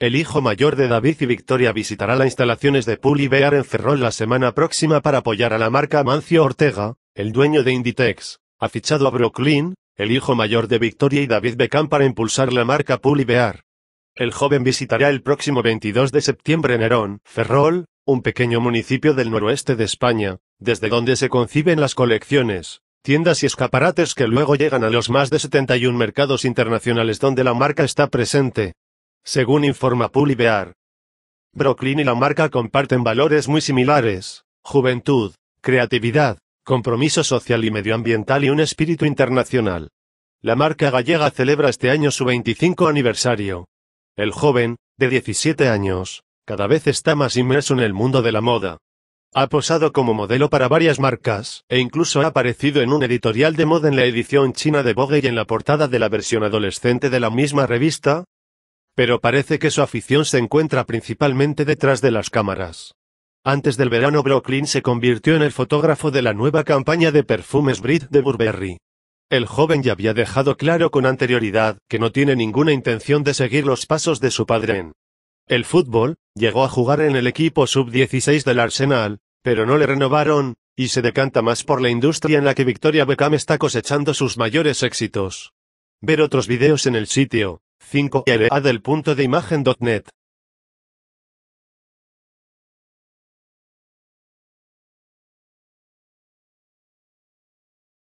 El hijo mayor de David y Victoria visitará las instalaciones de Puli Bear en Ferrol la semana próxima para apoyar a la marca Mancio Ortega, el dueño de Inditex. Ha fichado a Brooklyn, el hijo mayor de Victoria y David Beckham para impulsar la marca Puli Bear. El joven visitará el próximo 22 de septiembre en Ferrol, un pequeño municipio del noroeste de España, desde donde se conciben las colecciones, tiendas y escaparates que luego llegan a los más de 71 mercados internacionales donde la marca está presente. Según informa Pulibear. Brooklyn y la marca comparten valores muy similares, juventud, creatividad, compromiso social y medioambiental y un espíritu internacional. La marca gallega celebra este año su 25 aniversario. El joven, de 17 años, cada vez está más inmerso en el mundo de la moda. Ha posado como modelo para varias marcas, e incluso ha aparecido en un editorial de moda en la edición china de Vogue y en la portada de la versión adolescente de la misma revista, pero parece que su afición se encuentra principalmente detrás de las cámaras. Antes del verano Brooklyn se convirtió en el fotógrafo de la nueva campaña de perfumes Brit de Burberry. El joven ya había dejado claro con anterioridad que no tiene ninguna intención de seguir los pasos de su padre en el fútbol, llegó a jugar en el equipo sub-16 del Arsenal, pero no le renovaron, y se decanta más por la industria en la que Victoria Beckham está cosechando sus mayores éxitos. Ver otros videos en el sitio, 5 LA e del punto de imagen.net